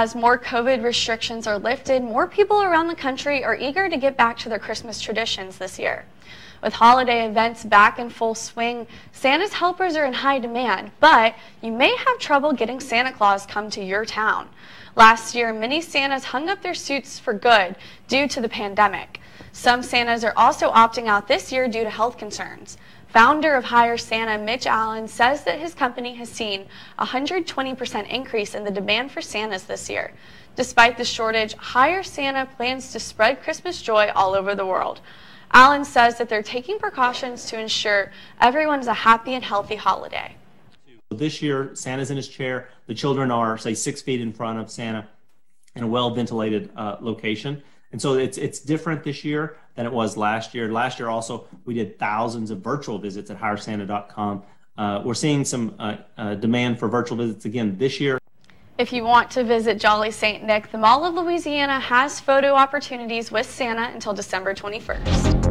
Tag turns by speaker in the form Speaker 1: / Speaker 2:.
Speaker 1: As more COVID restrictions are lifted, more people around the country are eager to get back to their Christmas traditions this year. With holiday events back in full swing, Santa's helpers are in high demand, but you may have trouble getting Santa Claus come to your town. Last year, many Santas hung up their suits for good due to the pandemic. Some Santas are also opting out this year due to health concerns. Founder of Higher Santa, Mitch Allen, says that his company has seen a 120% increase in the demand for Santas this year. Despite the shortage, Higher Santa plans to spread Christmas joy all over the world. Allen says that they're taking precautions to ensure everyone's a happy and healthy holiday.
Speaker 2: This year, Santa's in his chair. The children are, say, six feet in front of Santa in a well ventilated uh, location. And so it's it's different this year than it was last year. Last year also we did thousands of virtual visits at Hiresanta.com. Uh, we're seeing some uh, uh, demand for virtual visits again this year.
Speaker 1: If you want to visit Jolly St. Nick, the Mall of Louisiana has photo opportunities with Santa until December 21st.